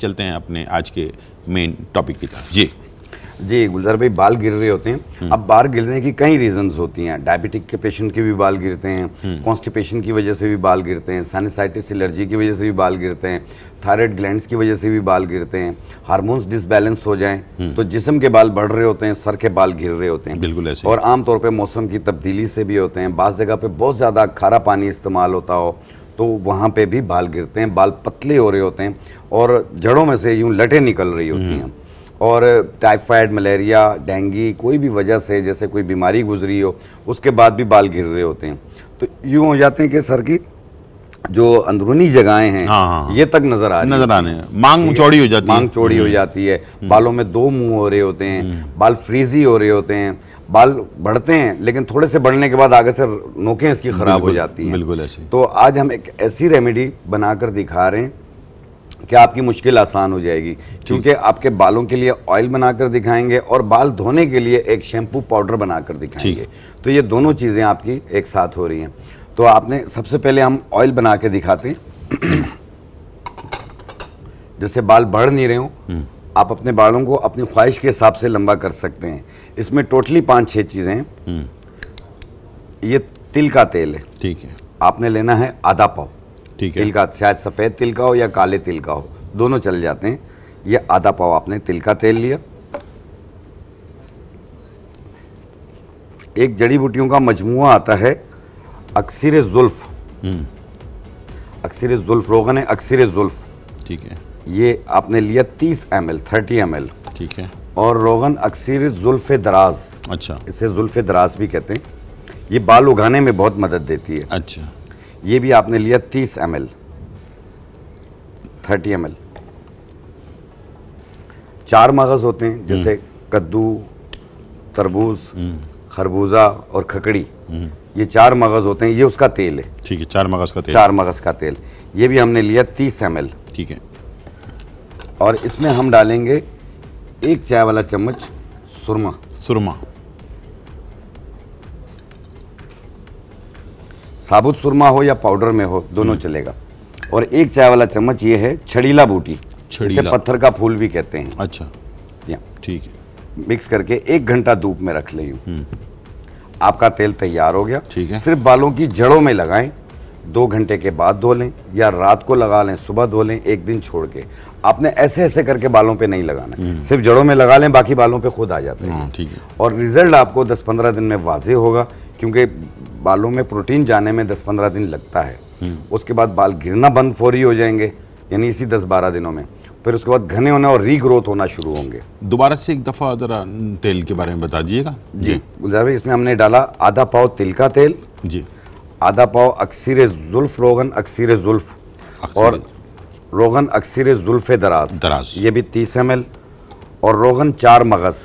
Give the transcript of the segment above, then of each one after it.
चलते हैं अपने आज के मेन टॉपिक की तरफ जी जी गुलजार भाई बाल गिर रहे होते हैं हम्म। अब बाल गिरने की कई रीजंस होती हैं डायबिटिक के पेशेंट के भी बाल गिरते हैं कॉन्स्टिपेशन हम्म। की वजह से भी बाल गिरते हैं सैनिसाइटिस एलर्जी की वजह से भी बाल गिरते हैं थायराइड ग्लैंड्स की वजह से भी बाल गिरते हैं हार्मोन्स डिसबैलेंस हो जाएं हम्म। तो जिसम के बाल बढ़ रहे होते हैं सर के बाल गिर रहे होते हैं बिल्कुल ऐसे और आमतौर पर मौसम की तब्दीली से भी होते हैं बाज़ जगह पर बहुत ज़्यादा खारा पानी इस्तेमाल होता हो तो वहाँ पे भी बाल गिरते हैं बाल पतले हो रहे होते हैं और जड़ों में से यूँ लटे निकल रही होती हम्म। हैं और टाइफाइड मलेरिया डेंगी कोई भी वजह से जैसे कोई बीमारी गुजरी हो उसके बाद भी बाल गिर रहे होते हैं तो यूँ हो जाते हैं कि सर की जो अंदरूनी जगहें हैं हाँ, हाँ, हाँ। ये तक नजर आ रही नजर आने मांग चौड़ी हो जाती है मांग चौड़ी हो हम्म। जाती है हम्म। बालों में दो मुंह हो रहे होते हैं बाल फ्रीजी हो रहे होते हैं बाल बढ़ते हैं लेकिन थोड़े से बढ़ने के बाद आगे से नोकें इसकी ख़राब हो जाती हैं बिल्कुल ऐसे तो आज हम एक ऐसी रेमेडी बनाकर दिखा रहे हैं कि आपकी मुश्किल आसान हो जाएगी क्योंकि आपके बालों के लिए ऑयल बनाकर दिखाएंगे और बाल धोने के लिए एक शैम्पू पाउडर बनाकर दिखाएंगे तो ये दोनों चीज़ें आपकी एक साथ हो रही हैं तो आपने सबसे पहले हम ऑयल बना के दिखाते हैं जिससे बाल बढ़ नहीं रहे हों हम्म। आप अपने बालों को अपनी ख्वाहिश के हिसाब से लंबा कर सकते हैं इसमें टोटली पांच छह चीज़ें हम्म। ये तिल का तेल है ठीक है आपने लेना है आधा पाव ठीक है तिल का शायद सफ़ेद तिल का हो या काले तिल का हो दोनों चल जाते हैं ये आधा पाव आपने तिल का तेल लिया एक जड़ी बूटियों का मजमू आता है अक्सर जुल्फ हम्म। अक्सर जुल्फ रोगन है अक्सर जुल्फ ठीक है ये आपने लिया तीस M L thirty M L ठीक है और रोगन अक्सर जुल्फ़ दराज अच्छा इसे जुल्फ़ दराज भी कहते हैं ये बाल उगाने में बहुत मदद देती है अच्छा ये भी आपने लिया तीस M L thirty M L चार मगज़ होते हैं जैसे हम्म। कद्दू तरबूज हम्म। खरबूजा और खकड़ी हम्म। ये चार मगज़ होते हैं ये उसका तेल है ठीक है चार मगज़ का तेल चार मगज़ का तेल ये भी हमने लिया तीस एम ठीक है और इसमें हम डालेंगे एक चाय वाला चम्मच सुरमा सुरमा साबुत सुरमा हो या पाउडर में हो दोनों हम्म। चलेगा और एक चाय वाला चम्मच ये है छड़ीला बूटी छड़ीला। इसे पत्थर का फूल भी कहते हैं अच्छा या ठीक है मिक्स करके एक घंटा धूप में रख ले हम्म। आपका तेल तैयार हो गया ठीक है सिर्फ बालों की जड़ों में लगाएं दो घंटे के बाद धो लें या रात को लगा लें सुबह धो लें एक दिन छोड़ के आपने ऐसे ऐसे करके बालों पे नहीं लगाना हम्म। सिर्फ जड़ों में लगा लें बाकी बालों पे खुद आ जाते हैं हाँ, ठीक है और रिजल्ट आपको 10-15 दिन में वाजे होगा क्योंकि बालों में प्रोटीन जाने में दस पंद्रह दिन लगता है हम्म। उसके बाद बाल गिरना बंद फौरी हो जाएंगे यानी इसी दस बारह दिनों में फिर उसके बाद घने होना और रीग्रोथ होना शुरू होंगे दोबारा से एक दफ़ा ज़रा तेल के बारे में बता दीजिएगा जी गुजार भाई इसमें हमने डाला आधा पाव तिल का तेल जी आधा पाव अक्सर जुल्फ रोगन अक्सर जुल्फ और रोगन अक्सर जुल्फ दराज दराज ये भी तीस एम एल और रोगन चार मगज़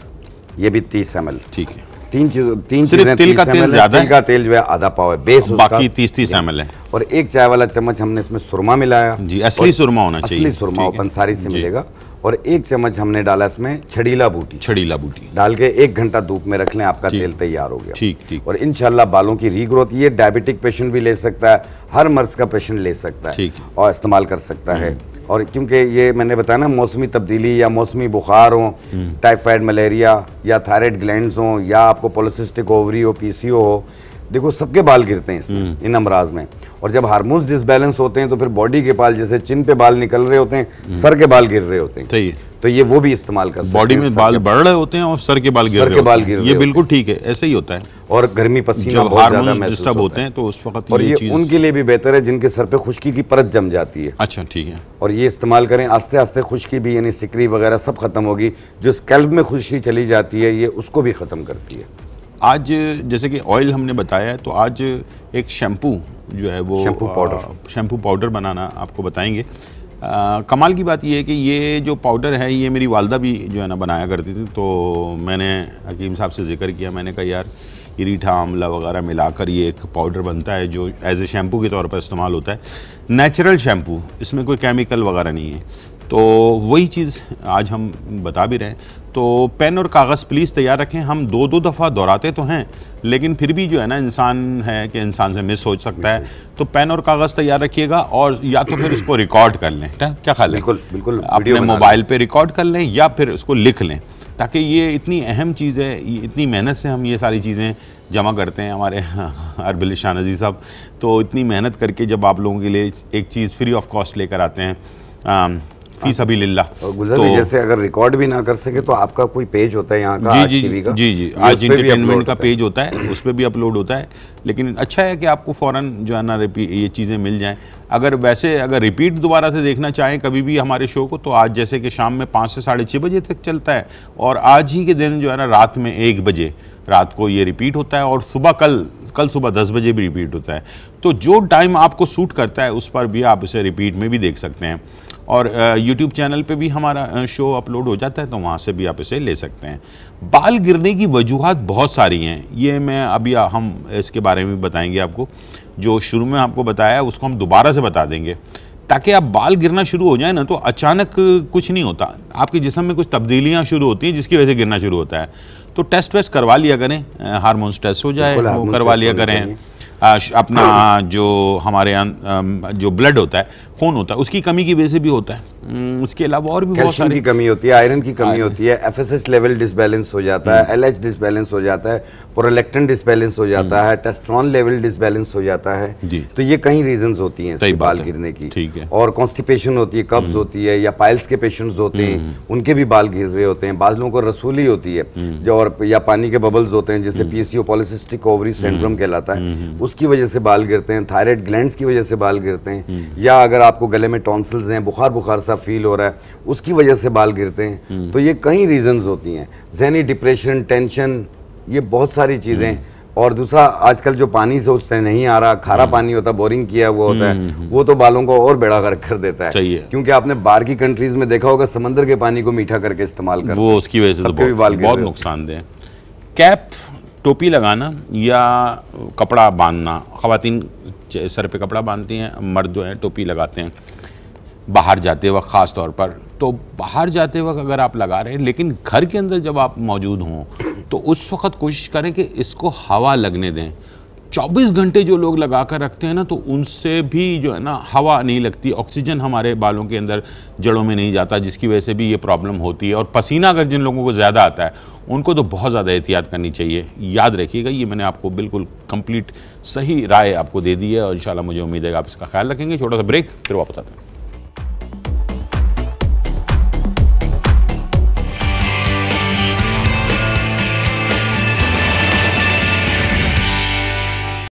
ये भी तीस एम एल ठीक है तीन चीज तीन चीजें तिल का तेल ज्यादा तिल का तेल जो है आधा पाव है बेस बाकी तीस तीस एम है और एक चाय वाला चम्मच हमने इसमें सुरमा मिलाया जी असली सुरमा होना चाहिए असली सुरमा पंसारी से मिलेगा और एक चम्मच हमने डाला इसमें छड़ीला बूटी छड़ीला बूटी डाल के एक घंटा धूप में रख लें आपका तेल तैयार हो गया ठीक ठीक और इनशाला बालों की रीग्रोथ ये डायबिटिक पेशेंट भी ले सकता है हर मर्ज का पेशेंट ले सकता है और इस्तेमाल कर सकता है और क्योंकि ये मैंने बताया ना मौसमी तब्दीली या मौसमी बुखार हो हम्म। टाइफाइड मलेरिया या थायरॉयड ग्लैंड्स हो या आपको पोलिसिस्टिक ओवरी हो पीसीओ हो देखो सबके बाल गिरते हैं इसमें हम्म। इन अमराज में और जब हारमोन्स डिसबैलेंस होते हैं तो फिर बॉडी के बाल जैसे चिन पे बाल निकल रहे होते हैं हम्म। सर के बाल गिर रहे होते हैं सही तो ये वो भी इस्तेमाल कर बॉडी में बाल बढ़ रहे होते हैं और सर के बाल गिर सर के बाल गिर ये बिल्कुल ठीक है ऐसे ही होता है और गर्मी पसीना बहुत ज्यादा डिस्टर्ब होते हैं तो उस वक्त मतलब और ये, ये उनके लिए भी बेहतर है जिनके सर पे खुशकी की परत जम जाती है अच्छा ठीक है और ये इस्तेमाल करें आस्ते आस्ते खुशकी भी यानी सिकरी वगैरह सब खत्म होगी जो स्कैल्प में खुशकी चली जाती है ये उसको भी खत्म करती है आज जैसे कि ऑयल हमने बताया तो आज एक शैम्पू जो है वो शैम्पू पाउडर शैम्पू पाउडर बनाना आपको बताएंगे आ, कमाल की बात यह है कि ये जो पाउडर है ये मेरी वालदा भी जो है ना बनाया करती थी तो मैंने हकीम साहब से जिक्र किया मैंने कहा यार रीठा आमला वगैरह मिलाकर ये एक पाउडर बनता है जो एज ए शैम्पू के तौर पर इस्तेमाल होता है नेचुरल शैम्पू इसमें कोई केमिकल वगैरह नहीं है तो वही चीज़ आज हम बता भी रहे हैं तो पेन और कागज़ प्लीज़ तैयार रखें हम दो दो दफ़ा दोहराते तो हैं लेकिन फिर भी जो है ना इंसान है कि इंसान से मिस हो सकता है तो पेन और कागज़ तैयार रखिएगा और या तो फिर उसको रिकॉर्ड कर लें क्या ख्याल है बिल्कुल बिल्कुल अपने मोबाइल पे रिकॉर्ड कर लें या फिर उसको लिख लें ताकि ये इतनी अहम चीज़ है इतनी मेहनत से हम ये सारी चीज़ें जमा करते हैं हमारे अरबिल शाह नजी साहब तो इतनी मेहनत करके जब आप लोगों के लिए एक चीज़ फ्री ऑफ कॉस्ट लेकर आते हैं फी सभी लिल्ला गुजर तो, जैसे अगर रिकॉर्ड भी ना कर सके तो आपका कोई पेज होता है यहाँ का जी जी का? जी जी आज इंटरटेनमेंट का पेज होता है उस पर भी अपलोड होता है लेकिन अच्छा है कि आपको फ़ौरन जो है ना ये चीज़ें मिल जाएँ अगर वैसे अगर रिपीट दोबारा से देखना चाहें कभी भी हमारे शो को तो आज जैसे कि शाम में पाँच से साढ़े छः बजे तक चलता है और आज ही के दिन जो है ना रात में एक बजे रात को ये रिपीट होता है और सुबह कल कल सुबह दस बजे भी रिपीट होता है तो जो टाइम आपको सूट करता है उस पर भी आप इसे रिपीट में भी देख सकते हैं और यूट्यूब चैनल पे भी हमारा शो अपलोड हो जाता है तो वहाँ से भी आप इसे ले सकते हैं बाल गिरने की वजूहत बहुत सारी हैं ये मैं अभी हम इसके बारे में बताएंगे आपको जो शुरू में आपको बताया उसको हम दोबारा से बता देंगे ताकि आप बाल गिरना शुरू हो जाए ना तो अचानक कुछ नहीं होता आपके जिसम में कुछ तब्दीलियाँ शुरू होती हैं जिसकी वजह से गिरना शुरू होता है तो टेस्ट वेस्ट करवा लिया करें हारमोन्स टेस्ट हो जाए वो करवा लिया करें अपना जो हमारे अं, जो ब्लड होता है कौन होता है उसकी कमी की वजह से भी होता है हम्म, उसके अलावा और भी बहुत सारी की कमी होती है आयरन की कमी होती है एफएसएच लेवल डिसबैलेंस हो जाता है एलएच हम्म। डिसबैलेंस हो जाता है प्रोलेक्टन हम्म। डिसबैलेंस हो जाता है टेस्ट्रॉन लेवल डिसबैलेंस हो जाता है तो ये कई रीजन होती है बाल गिरने की ठीक है और कॉन्स्टिपेशन होती है कब्ज होती है या पाइल्स के पेशेंट्स होते हैं उनके भी बाल गिर रहे होते हैं बादलों को रसूली होती है जो और या पानी के बबल्स होते हैं जैसे पीसीओ पॉलिसिस्टिक ओवरी सिंड्रोम कहलाता है उसकी वजह से बाल गिरते हैं थायराइड ग्लैंड की वजह से बाल गिरते हैं या अगर आपको गले में टॉन्सल्स हैं बुखार बुखार सा फील हो रहा है उसकी वजह से बाल गिरते हैं हम्म। तो ये कई रीजंस होती हैं जहनी डिप्रेशन टेंशन ये बहुत सारी चीज़ें हम्म। और दूसरा आजकल जो पानी से उससे नहीं आ रहा खारा हम्म। पानी होता बोरिंग किया हुआ होता है वो तो बालों को और बेड़ा गर्क कर देता है क्योंकि आपने बाहर की कंट्रीज में देखा होगा समंदर के पानी को मीठा करके इस्तेमाल कर वो उसकी वजह से तो बहुत, बाल बहुत नुकसानदेह कैप टोपी लगाना या कपड़ा बांधना खातन सर पे कपड़ा बांधती हैं मर्द जो हैं टोपी लगाते हैं बाहर जाते वक्त ख़ास तौर पर तो बाहर जाते वक्त अगर आप लगा रहे हैं लेकिन घर के अंदर जब आप मौजूद हों तो उस वक्त कोशिश करें कि इसको हवा लगने दें 24 घंटे जो लोग लगा कर रखते हैं ना तो उनसे भी जो है ना हवा नहीं लगती ऑक्सीजन हमारे बालों के अंदर जड़ों में नहीं जाता जिसकी वजह से भी ये प्रॉब्लम होती है और पसीना अगर जिन लोगों को ज़्यादा आता है उनको तो बहुत ज़्यादा एहतियात करनी चाहिए याद रखिएगा ये मैंने आपको बिल्कुल कंप्लीट सही राय आपको दे दी है और इन मुझे उम्मीद है आप इसका ख्याल रखेंगे छोटा सा ब्रेक फिर वापस आते हैं